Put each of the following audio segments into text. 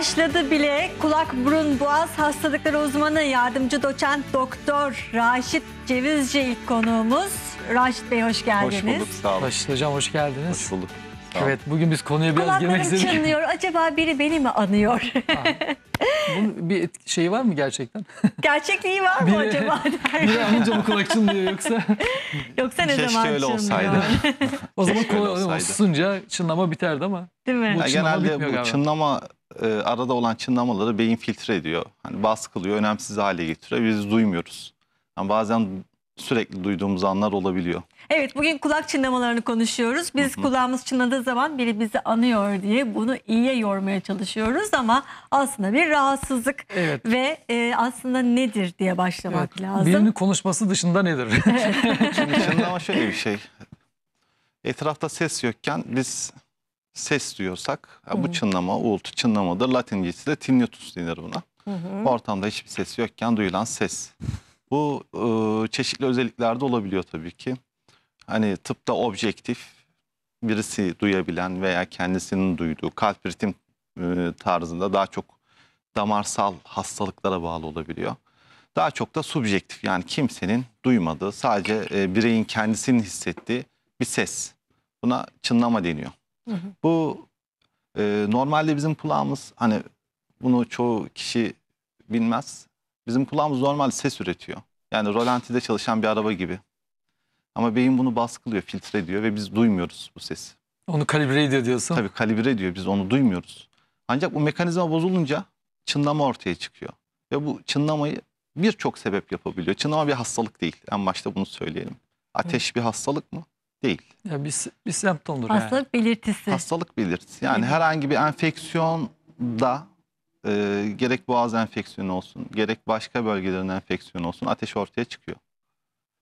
başladı bile. Kulak, burun, boğaz hastalıkları uzmanı yardımcı doçent doktor Raşit Cevizci ilk konuğumuz. Raşit Bey hoş geldiniz. Hoş bulduk sağ olun. Raşit Hocam hoş geldiniz. Hoş bulduk. evet bugün biz konuya biraz girmek istedik. Kulaklarım çınlıyor. Acaba biri beni mi anıyor? Ha. Bunun bir şey var mı gerçekten? Gerçekliği var mı biri, acaba? Biri anınca mı kulak çınlıyor yoksa? yoksa ne Keşke zaman öyle olsaydı. o zaman Keşke olsaydı. susunca çınlama biterdi ama. Değil mi? Bu ya genelde bu galiba. çınlama e, arada olan çınlamaları beyin filtre ediyor. Hani baskılıyor, önemsiz hale getiriyor. Biz duymuyoruz. Yani bazen sürekli duyduğumuz anlar olabiliyor. Evet bugün kulak çınlamalarını konuşuyoruz. Biz kulağımız çınladığı zaman biri bizi anıyor diye bunu iyiye yormaya çalışıyoruz ama aslında bir rahatsızlık evet. ve e, aslında nedir diye başlamak evet. lazım. Birinin konuşması dışında nedir? Evet. Şimdi çınlama şöyle bir şey. Etrafta ses yokken biz ses diyorsak Hı bu çınlama, uğultu çınlamadır. Latincesi de tinnitus denir buna. Hı -hı. Ortamda hiçbir ses yokken duyulan ses. Bu e, çeşitli özelliklerde olabiliyor tabii ki. Hani tıpta objektif birisi duyabilen veya kendisinin duyduğu kalp ritim e, tarzında daha çok damarsal hastalıklara bağlı olabiliyor. Daha çok da subjektif yani kimsenin duymadığı sadece e, bireyin kendisinin hissettiği bir ses. Buna çınlama deniyor. Bu e, normalde bizim kulağımız hani bunu çoğu kişi bilmez. Bizim kulağımız normal ses üretiyor. Yani rolantide çalışan bir araba gibi. Ama beyin bunu baskılıyor, filtre ediyor ve biz duymuyoruz bu sesi. Onu kalibre ediyor diyorsun. Tabii kalibre ediyor biz onu duymuyoruz. Ancak bu mekanizma bozulunca çınlama ortaya çıkıyor. Ve bu çınlamayı birçok sebep yapabiliyor. Çınlama bir hastalık değil. En başta bunu söyleyelim. Ateş bir hastalık mı? değil. Ya bir, bir semptomdur Hastalık yani. belirtisi. Hastalık belirtisi. Yani herhangi bir enfeksiyonda e, gerek boğaz enfeksiyonu olsun, gerek başka bölgelerin enfeksiyonu olsun ateş ortaya çıkıyor.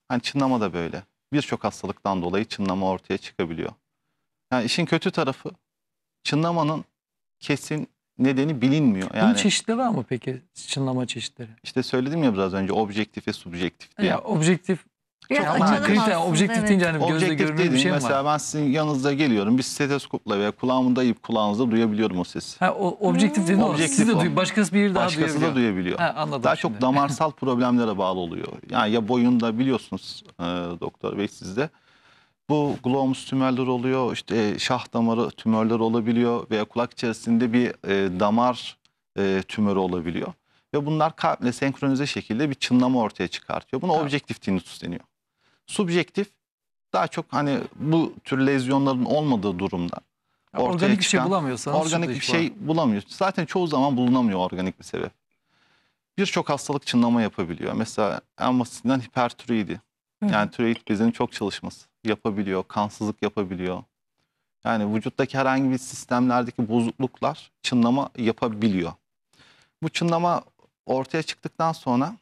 Hani çınlama da böyle. Birçok hastalıktan dolayı çınlama ortaya çıkabiliyor. Yani işin kötü tarafı çınlamanın kesin nedeni bilinmiyor. Yani, Bunun çeşitleri var mı peki çınlama çeşitleri? İşte söyledim ya biraz önce objektif ve subjektif diye. Yani objektif Biraz kriter, objektif evet. deyince hani gözle objektif görünür bir şey mi mesela var? ben sizin yanınıza geliyorum. Bir stetoskopla veya kulağımı dayayıp kulağınızda duyabiliyorum o sesi. Ha, o, objektif dediğin o. Objektif Siz de duy, başkası bir daha Başkası duyabiliyor. da duyabiliyor. Ha, anladım Daha şimdi. çok damarsal problemlere bağlı oluyor. Yani ya boyunda biliyorsunuz e, doktor bey sizde. Bu glomus tümörleri oluyor, işte şah damarı tümörleri olabiliyor veya kulak içerisinde bir e, damar e, tümörü olabiliyor. Ve bunlar kalple senkronize şekilde bir çınlama ortaya çıkartıyor. Buna objektif tinnitus deniyor subjektif daha çok hani bu tür lezyonların olmadığı durumda ya organik çıkan, bir şey bulamıyorsan organik bir şey var. bulamıyor. Zaten çoğu zaman bulunamıyor organik bir sebep. Birçok hastalık çınlama yapabiliyor. Mesela en basitinden hipertiroidi. Yani tiroid bezinin çok çalışması yapabiliyor, kansızlık yapabiliyor. Yani vücuttaki herhangi bir sistemlerdeki bozukluklar çınlama yapabiliyor. Bu çınlama ortaya çıktıktan sonra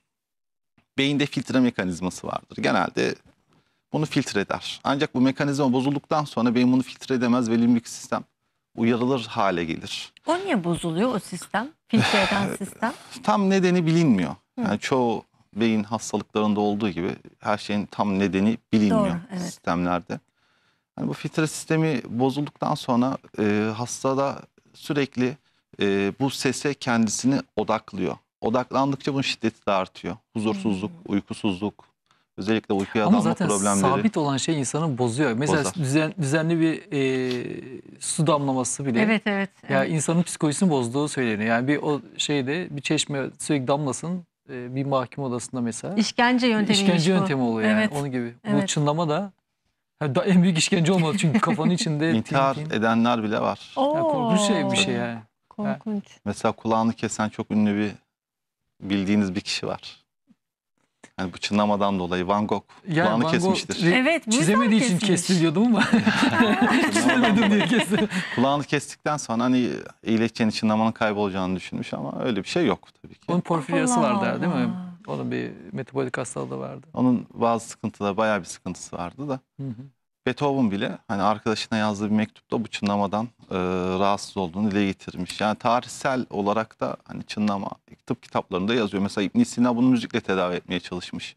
beyinde filtre mekanizması vardır. Genelde bunu filtre eder. Ancak bu mekanizma bozulduktan sonra beyin bunu filtre edemez ve limbik sistem uyarılır hale gelir. O niye bozuluyor o sistem? Filtre eden sistem? tam nedeni bilinmiyor. Yani çoğu beyin hastalıklarında olduğu gibi her şeyin tam nedeni bilinmiyor Doğru, evet. sistemlerde. Yani bu filtre sistemi bozulduktan sonra e, hastada sürekli e, bu sese kendisini odaklıyor. Odaklandıkça bunun şiddeti de artıyor. Huzursuzluk, hmm. uykusuzluk, Özellikle uykuya Ama dalma problemleri. Ama zaten sabit olan şey insanı bozuyor. Mesela düzen, düzenli bir e, su damlaması bile. Evet evet. Ya evet. insanın psikolojisini bozduğu söyleniyor. Yani bir o şeyde bir çeşme sürekli damlasın e, bir mahkum odasında mesela. İşkence yöntemi. İşkence yöntemi bu. oluyor yani evet. onun gibi. Evet. Bu çınlama da yani en büyük işkence olmalı çünkü kafanın içinde. İntihar tin, tin. edenler bile var. Oo. korkunç şey bir şey yani. Korkunç. Mesela kulağını kesen çok ünlü bir bildiğiniz bir kişi var. Yani bu çınlamadan dolayı Van Gogh yani kulağını Van Gogh kesmiştir. Evet, Çizemediği için kesmiş. kestim diyordum ama çizemedim diye kestim. kulağını kestikten sonra hani iyileşeceğini, çınlamanın kaybolacağını düşünmüş ama öyle bir şey yok tabii ki. Onun porfiryası vardı Allah. değil mi? Onun bir metabolik hastalığı vardı. Onun bazı sıkıntıları, bayağı bir sıkıntısı vardı da. Hı hı. Beethoven bile hani arkadaşına yazdığı bir mektupta bu çınlamadan e, rahatsız olduğunu dile getirmiş. Yani tarihsel olarak da hani çınlama tıp kitaplarında yazıyor. Mesela İbn Sina bunu müzikle tedavi etmeye çalışmış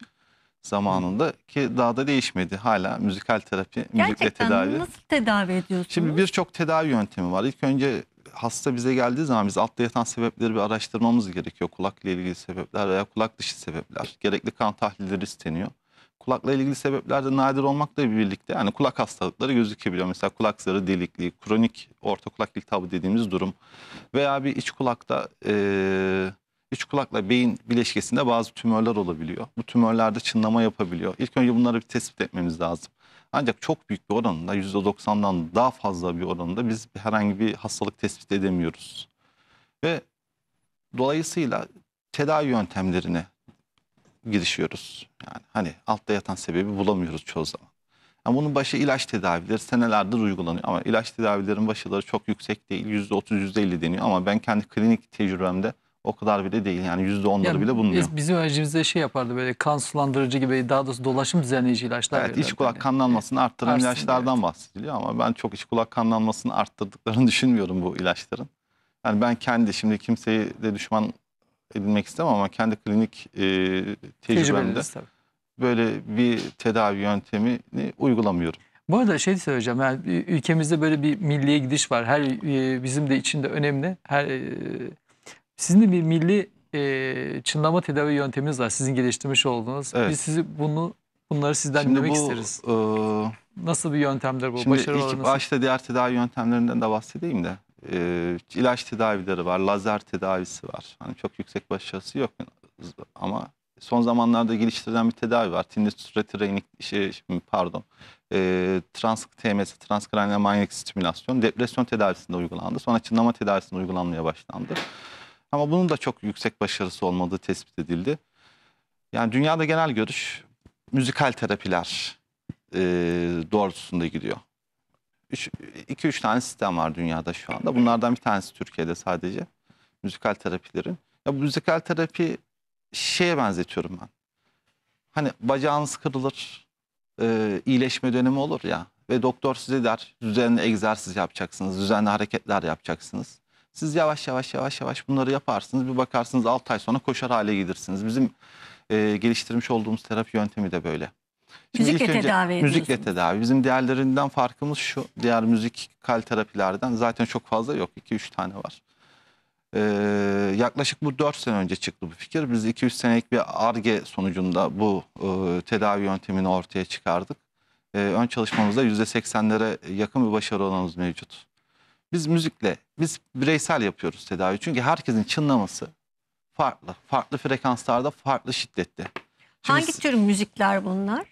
zamanında ki daha da değişmedi. Hala müzikal terapi, Gerçekten müzikle tedavi. nasıl tedavi ediyorsunuz? Şimdi birçok tedavi yöntemi var. İlk önce hasta bize geldiği zaman biz altta yatan sebepleri bir araştırmamız gerekiyor. Kulak ile ilgili sebepler veya kulak dışı sebepler. Gerekli kan tahlilleri isteniyor kulakla ilgili sebepler de nadir olmakla birlikte yani kulak hastalıkları gözükebiliyor. Mesela kulak zarı delikliği, kronik orta kulak iltihabı dediğimiz durum veya bir iç kulakta e, iç kulakla beyin bileşkesinde bazı tümörler olabiliyor. Bu tümörlerde çınlama yapabiliyor. İlk önce bunları bir tespit etmemiz lazım. Ancak çok büyük bir oranında %90'dan daha fazla bir oranında biz herhangi bir hastalık tespit edemiyoruz. Ve dolayısıyla tedavi yöntemlerini girişiyoruz. Yani hani altta yatan sebebi bulamıyoruz çoğu zaman. Yani bunun başı ilaç tedavileri senelerdir uygulanıyor ama ilaç tedavilerin başıları çok yüksek değil. Yüzde otuz, yüzde elli deniyor ama ben kendi klinik tecrübemde o kadar bile değil. Yani yüzde onları bile bulunuyor. bizim öğrencimizde şey yapardı böyle kan sulandırıcı gibi daha doğrusu dolaşım düzenleyici ilaçlar. Evet iç kulak yani. kanlanmasını arttıran Arsın, ilaçlardan evet. bahsediliyor ama ben çok iç kulak kanlanmasını arttırdıklarını düşünmüyorum bu ilaçların. Yani ben kendi şimdi kimseyi de düşman edinmek istemem ama kendi klinik e, tecrübemde böyle bir tedavi yöntemini uygulamıyorum. Bu arada şey söyleyeceğim yani ülkemizde böyle bir milliye gidiş var. Her e, bizim de içinde önemli. Her e, sizin de bir milli e, çınlama tedavi yönteminiz var. Sizin geliştirmiş olduğunuz. Evet. Biz sizi bunu bunları sizden Şimdi dinlemek bu, isteriz. E, nasıl bir yöntemdir bu? Şimdi Başarı ilk başta diğer tedavi yöntemlerinden de bahsedeyim de e, ilaç tedavileri var, lazer tedavisi var. Hani çok yüksek başarısı yok ama son zamanlarda geliştirilen bir tedavi var. Tinnitus retrainik şey, pardon. E, trans TMS, transkranial manyetik stimülasyon depresyon tedavisinde uygulandı. Sonra çınlama tedavisinde uygulanmaya başlandı. Ama bunun da çok yüksek başarısı olmadığı tespit edildi. Yani dünyada genel görüş müzikal terapiler e, doğrultusunda gidiyor. 2-3 tane sistem var dünyada şu anda. Bunlardan bir tanesi Türkiye'de sadece. Müzikal terapilerin. Ya bu müzikal terapi şeye benzetiyorum ben. Hani bacağınız kırılır, e, iyileşme dönemi olur ya. Ve doktor size der düzenli egzersiz yapacaksınız, düzenli hareketler yapacaksınız. Siz yavaş yavaş yavaş yavaş bunları yaparsınız. Bir bakarsınız 6 ay sonra koşar hale gelirsiniz. Bizim e, geliştirmiş olduğumuz terapi yöntemi de böyle. Şimdi müzikle önce, tedavi ediyorsun. Müzikle tedavi. Bizim diğerlerinden farkımız şu. Diğer müzikal terapilerden zaten çok fazla yok. 2-3 tane var. Ee, yaklaşık bu 4 sene önce çıktı bu fikir. Biz 2-3 senelik bir ARGE sonucunda bu e, tedavi yöntemini ortaya çıkardık. E, ön çalışmamızda %80'lere yakın bir başarı oranımız mevcut. Biz müzikle, biz bireysel yapıyoruz tedavi. Çünkü herkesin çınlaması farklı. Farklı frekanslarda, farklı şiddette. Şimdi Hangi tür müzikler bunlar?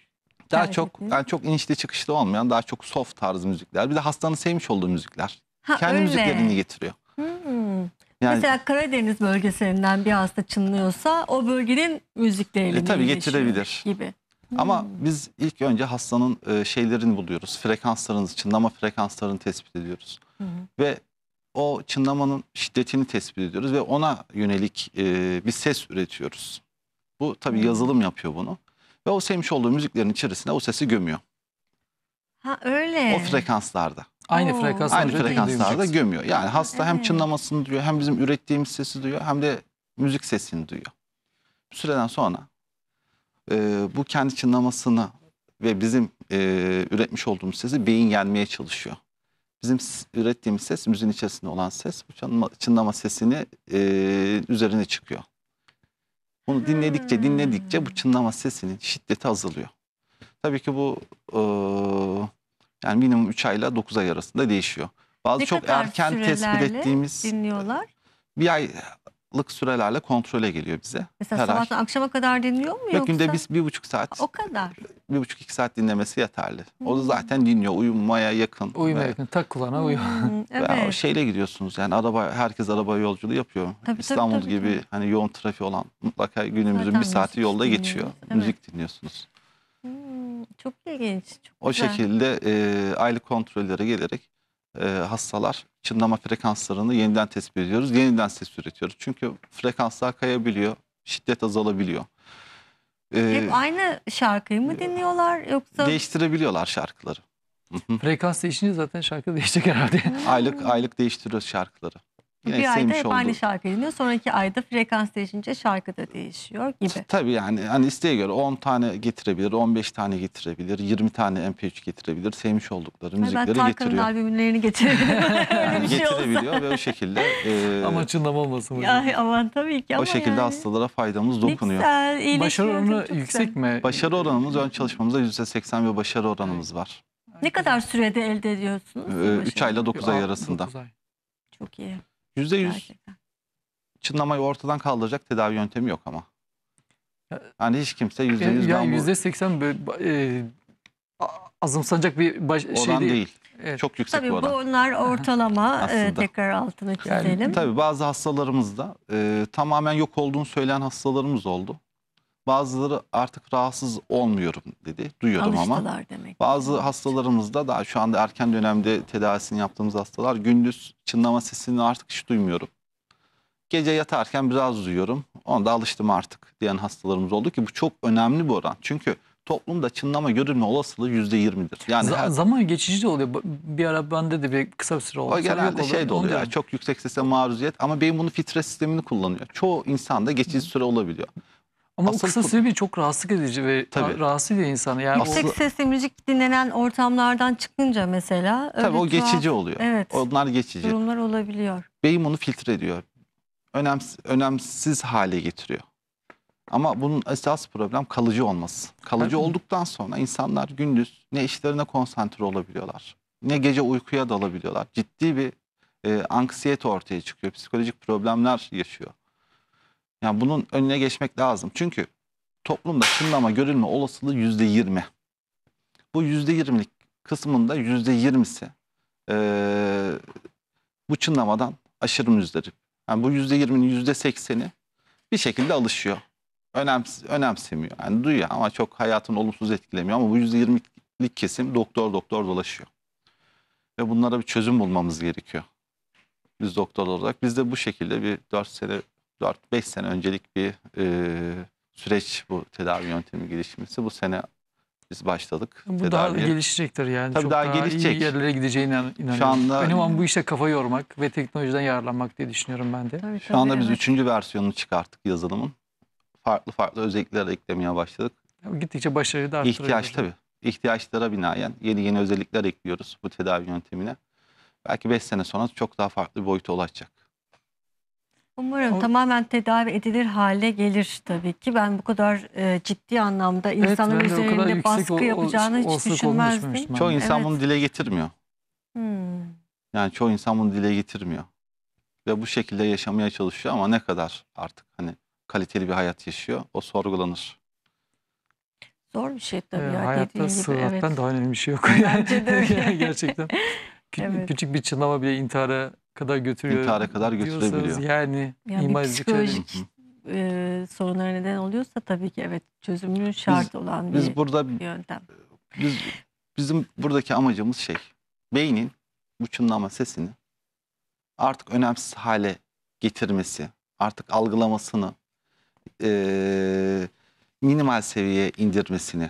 Daha tercih çok ettiniz? yani çok inişli çıkışlı olmayan daha çok soft tarz müzikler. Bir de hastanın sevmiş olduğu müzikler. Ha, Kendi öyle. müziklerini getiriyor. Hmm. Yani, Mesela Karadeniz bölgesinden bir hasta çınlıyorsa o bölgenin müzikleriyle tabii getirebilir gibi. Hmm. Ama biz ilk önce hastanın e, şeylerini buluyoruz. Frekanslarını, çınlama frekanslarını tespit ediyoruz. Hmm. Ve o çınlamanın şiddetini tespit ediyoruz ve ona yönelik e, bir ses üretiyoruz. Bu tabii hmm. yazılım yapıyor bunu. Ve o sevmiş olduğu müziklerin içerisine o sesi gömüyor. Ha öyle. O frekanslarda. Aynı Oo. frekans Aynı frekanslarda gömüyor. Yani hasta hem çınlamasını duyuyor hem bizim ürettiğimiz sesi duyuyor hem de müzik sesini duyuyor. Bir süreden sonra e, bu kendi çınlamasını ve bizim e, üretmiş olduğumuz sesi beyin gelmeye çalışıyor. Bizim ürettiğimiz ses müziğin içerisinde olan ses bu çınlama, çınlama sesini e, üzerine çıkıyor. Bunu dinledikçe hmm. dinledikçe bu çınlama sesinin şiddeti azalıyor. Tabii ki bu e, yani minimum 3 ayla 9 ay arasında değişiyor. Bazı ne çok erken tespit ettiğimiz dinliyorlar. Bir ay lık sürelerle kontrole geliyor bize. Mesela Her sabahtan akşama kadar dinliyor mu Yok, yoksa? Günde biz bir buçuk saat. O kadar. Bir buçuk iki saat dinlemesi yeterli. Hmm. O da hmm. zaten dinliyor. Uyumaya yakın. Uyumaya yakın. Tak kulağına uyuyor. Hmm, evet. Ve şeyle gidiyorsunuz yani araba herkes araba yolculuğu yapıyor. Tabii, İstanbul tabii, tabii, gibi tabii. hani yoğun trafiği olan mutlaka günümüzün zaten bir saati yolda geçiyor. Evet. Müzik dinliyorsunuz. Hmm, çok ilginç. Çok o güzel. şekilde e, aylık kontrollere gelerek e, hastalar çınlama frekanslarını yeniden tespit ediyoruz. Yeniden ses üretiyoruz. Çünkü frekanslar kayabiliyor. Şiddet azalabiliyor. E, Hep aynı şarkıyı mı e, dinliyorlar yoksa? Değiştirebiliyorlar şarkıları. Frekans değişince zaten şarkı değişecek herhalde. aylık aylık değiştiriyoruz şarkıları. Yine bir ayda hep aynı şarkı dinliyor. Sonraki ayda frekans değişince şarkı da değişiyor gibi. Tabii yani hani isteğe göre 10 tane getirebilir, 15 tane getirebilir, 20 tane MP3 getirebilir. Sevmiş oldukları yani müzikleri getiriyor. Ben Tarkan'ın albümlerini getirebilirim. yani şey getirebiliyor olsa. ve o şekilde. E, ama çınlama olmasın. Ya, aman tabii ki ama O şekilde yani. hastalara faydamız dokunuyor. Güzel, başarı oranı yüksek güzel. mi? Başarı oranımız ön çalışmamızda %80 bir başarı oranımız var. Ne kadar sürede elde ediyorsunuz? 3 ee, ayla 9 ay arasında. 9 ay. Çok iyi. Yüzde yüz çınlamayı ortadan kaldıracak tedavi yöntemi yok ama. Yani hiç kimse yüzde yüz ben bu- Yani yüzde seksen e, azımsanacak bir baş, şey değil. değil. Evet. Çok yüksek Tabii bir oran. bunlar ortalama e, tekrar altını Yani çizelim. Tabii bazı hastalarımızda e, tamamen yok olduğunu söyleyen hastalarımız oldu. Bazıları artık rahatsız olmuyorum dedi. Duyuyorum Alıştılar ama. demek. Bazı hastalarımızda daha şu anda erken dönemde tedavisini yaptığımız hastalar gündüz çınlama sesini artık hiç duymuyorum. Gece yatarken biraz duyuyorum. Ona da alıştım artık diyen hastalarımız oldu ki bu çok önemli bir oran. Çünkü toplumda çınlama görülme olasılığı yüzde yirmidir. Yani Z- her... zaman geçici de oluyor. Bir ara bende de bir kısa bir süre oldu. O genelde şey de oluyor. Yani, çok yüksek sese maruziyet ama beyin bunu filtre sistemini kullanıyor. Çoğu insanda geçici süre olabiliyor. Ama Asıl o kısa süreli çok rahatsız edici ve Tabii. rahatsız ediyor insanı. Yani Yüksek o... sesli müzik dinlenen ortamlardan çıkınca mesela. Tabii o geçici oluyor. Evet. Onlar geçici. Durumlar olabiliyor. Beyim onu filtre ediyor. Önemsiz, önemsiz hale getiriyor. Ama bunun esas problem kalıcı olması. Kalıcı Tabii. olduktan sonra insanlar gündüz ne işlerine konsantre olabiliyorlar. Ne gece uykuya dalabiliyorlar. Ciddi bir e, anksiyete ortaya çıkıyor. Psikolojik problemler yaşıyor. Yani bunun önüne geçmek lazım. Çünkü toplumda çınlama görülme olasılığı yüzde yirmi. Bu yüzde yirmilik kısmında yüzde yirmisi e, bu çınlamadan aşırı müzdarip. Yani bu yüzde yirminin yüzde sekseni bir şekilde alışıyor. Önems önemsemiyor. Yani duyuyor ama çok hayatını olumsuz etkilemiyor. Ama bu yüzde yirmilik kesim doktor doktor dolaşıyor. Ve bunlara bir çözüm bulmamız gerekiyor. Biz doktor olarak. Biz de bu şekilde bir dört sene 4-5 sene öncelik bir e, süreç bu tedavi yöntemi gelişmesi. Bu sene biz başladık. Bu tedaviye. daha gelişecektir yani. Tabii Çok daha, daha gelişecek. iyi yerlere gideceğine inanıyorum. Şu anda, Önemli olan bu işe kafa yormak ve teknolojiden yararlanmak diye düşünüyorum ben de. Tabii, tabii, Şu anda evet. biz üçüncü versiyonunu çıkarttık yazılımın. Farklı farklı özellikler eklemeye başladık. Gittikçe başarıyı da arttırıyoruz. İhtiyaç tabii. İhtiyaçlara binaen yeni yeni özellikler ekliyoruz bu tedavi yöntemine. Belki 5 sene sonra çok daha farklı bir boyuta ulaşacak. Umarım o... tamamen tedavi edilir hale gelir tabii ki. Ben bu kadar e, ciddi anlamda insanların evet, üzerinde baskı ol, yapacağını ol, hiç düşünmezdim. Çoğu insan evet. bunu dile getirmiyor. Hmm. Yani çoğu insan bunu dile getirmiyor. Ve bu şekilde yaşamaya çalışıyor ama ne kadar artık hani kaliteli bir hayat yaşıyor o sorgulanır. Zor bir şey tabii. Ee, ya, hayatta sıhhattan evet. daha önemli bir şey yok. Bence de Gerçekten. Küçük, evet. küçük bir çınlama bile intihara kadar götürüyor. İntihara kadar götürebiliyor. Yani, yani psikolojik şey e, sorunlara neden oluyorsa tabii ki evet çözümünün şart biz, olan bir burada, yöntem. Biz, bizim buradaki amacımız şey beynin bu çınlama sesini artık önemsiz hale getirmesi, artık algılamasını e, minimal seviyeye indirmesini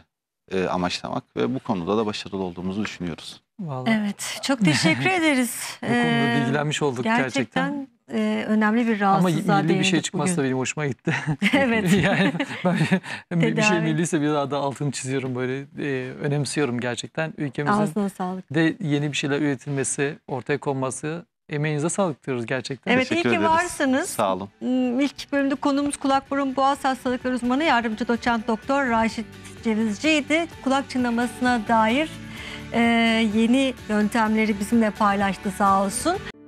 e, amaçlamak ve bu konuda da başarılı olduğumuzu düşünüyoruz. Vallahi. Evet, çok teşekkür ederiz. bu konuda ee, bilgilenmiş olduk gerçekten. Gerçekten e, önemli bir rahatsızlığa Ama milli bir şey çıkmazsa bugün. benim hoşuma gitti. evet. yani ben bir, bir şey milliyse bir daha da altını çiziyorum böyle e, önemsiyorum gerçekten. Ülkemizin Ağzına sağlık. de yeni bir şeyler üretilmesi, ortaya konması Emeğinize sağlık diyoruz gerçekten. Evet Teşekkür iyi ki ederiz. varsınız. Sağ olun. İlk bölümde konuğumuz kulak burun boğaz hastalıkları uzmanı yardımcı doçent doktor Raşit Cevizci'ydi. Kulak çınlamasına dair e, yeni yöntemleri bizimle paylaştı sağ olsun.